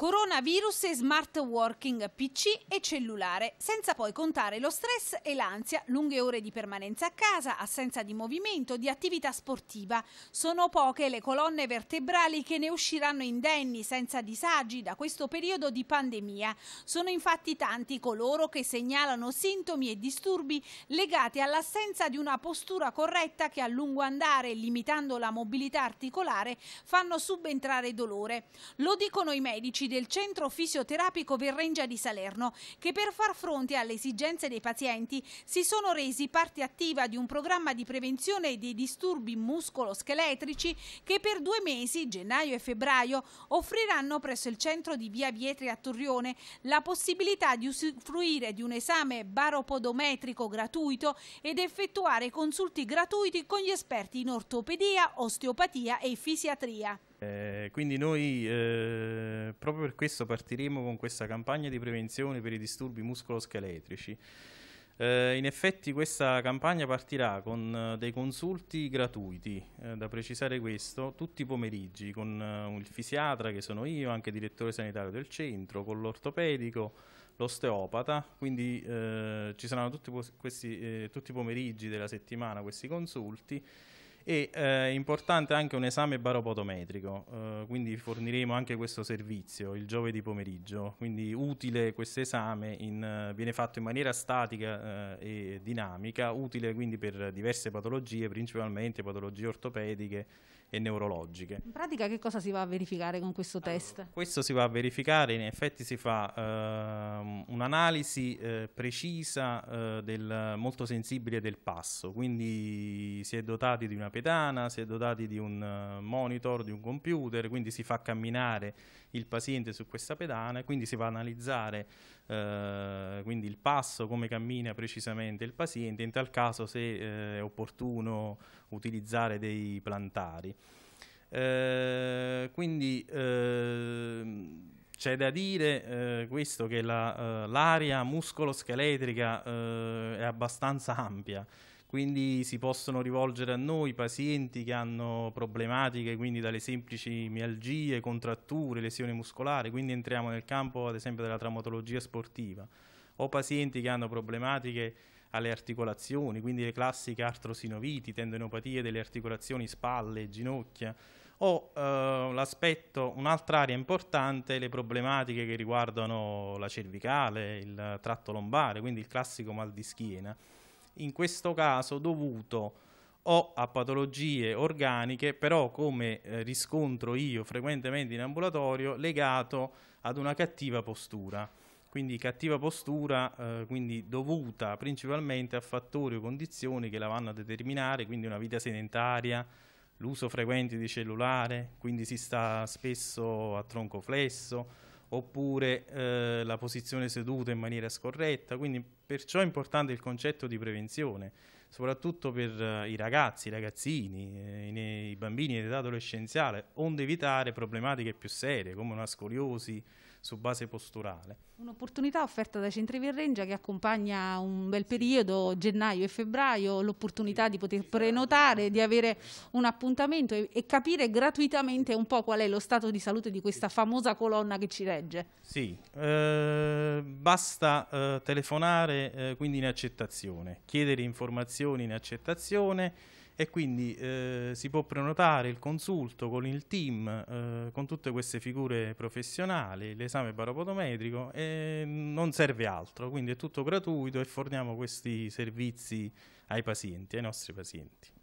Coronavirus e smart working, PC e cellulare, senza poi contare lo stress e l'ansia, lunghe ore di permanenza a casa, assenza di movimento, di attività sportiva. Sono poche le colonne vertebrali che ne usciranno indenni, senza disagi, da questo periodo di pandemia. Sono infatti tanti coloro che segnalano sintomi e disturbi legati all'assenza di una postura corretta che a lungo andare, limitando la mobilità articolare, fanno subentrare dolore. Lo dicono i medici del centro fisioterapico Verrengia di Salerno che per far fronte alle esigenze dei pazienti si sono resi parte attiva di un programma di prevenzione dei disturbi muscoloscheletrici che per due mesi, gennaio e febbraio, offriranno presso il centro di via Vietri a Torrione la possibilità di usufruire di un esame baropodometrico gratuito ed effettuare consulti gratuiti con gli esperti in ortopedia, osteopatia e fisiatria. Eh, quindi noi eh, proprio per questo partiremo con questa campagna di prevenzione per i disturbi muscoloscheletrici. Eh, in effetti questa campagna partirà con eh, dei consulti gratuiti, eh, da precisare questo, tutti i pomeriggi con eh, il fisiatra che sono io, anche direttore sanitario del centro, con l'ortopedico, l'osteopata, quindi ci saranno tutti, questi, tutti i pomeriggi della settimana questi consulti e è eh, importante anche un esame baropotometrico, eh, quindi forniremo anche questo servizio il giovedì pomeriggio, quindi utile questo esame, in, eh, viene fatto in maniera statica e dinamica, utile quindi per diverse patologie, principalmente patologie ortopediche e neurologiche. In pratica che cosa si va a verificare con questo test? Allora, questo si va a verificare, in effetti si fa ehm, un'analisi eh, precisa eh, del, molto sensibile del passo, quindi si è dotati di una percapitana, si è dotati di un eh, monitor, di un computer, quindi si fa camminare il paziente su questa pedana e quindi si va a analizzare eh, il passo, come cammina precisamente il paziente, in tal caso se eh, è opportuno utilizzare dei plantari. Eh, quindi ehm, c'è da dire eh, questo che l'area la, eh, muscoloscheletrica eh, è abbastanza ampia quindi si possono rivolgere a noi pazienti che hanno problematiche, quindi dalle semplici mialgie, contratture, lesioni muscolari, quindi entriamo nel campo ad esempio della traumatologia sportiva, o pazienti che hanno problematiche alle articolazioni, quindi le classiche artrosinoviti, tendinopatie delle articolazioni spalle e ginocchia, o eh, l'aspetto, un'altra area importante, le problematiche che riguardano la cervicale, il tratto lombare, quindi il classico mal di schiena in questo caso dovuto o a patologie organiche, però come eh, riscontro io frequentemente in ambulatorio, legato ad una cattiva postura. Quindi cattiva postura, eh, quindi dovuta principalmente a fattori o condizioni che la vanno a determinare, quindi una vita sedentaria, l'uso frequente di cellulare, quindi si sta spesso a tronco flesso, oppure eh, la posizione seduta in maniera scorretta, quindi perciò è importante il concetto di prevenzione soprattutto per eh, i ragazzi, i ragazzini, eh, i, bambini in età adolescenziale, onde evitare problematiche più serie come una scoliosi su base posturale. Un'opportunità offerta da Centri Virrengia che accompagna un bel periodo, gennaio e febbraio, l'opportunità di poter prenotare, di avere un appuntamento e, e, capire gratuitamente un po' qual è lo stato di salute di questa famosa colonna che ci regge. Sì, eh, basta eh, telefonare eh, quindi in accettazione, chiedere informazioni obiezioni né accettazione e quindi eh, si può prenotare il consulto con il team, eh, con tutte queste figure professionali, l'esame baropodometrico e non serve altro, quindi è tutto gratuito e forniamo questi servizi ai pazienti, ai nostri pazienti.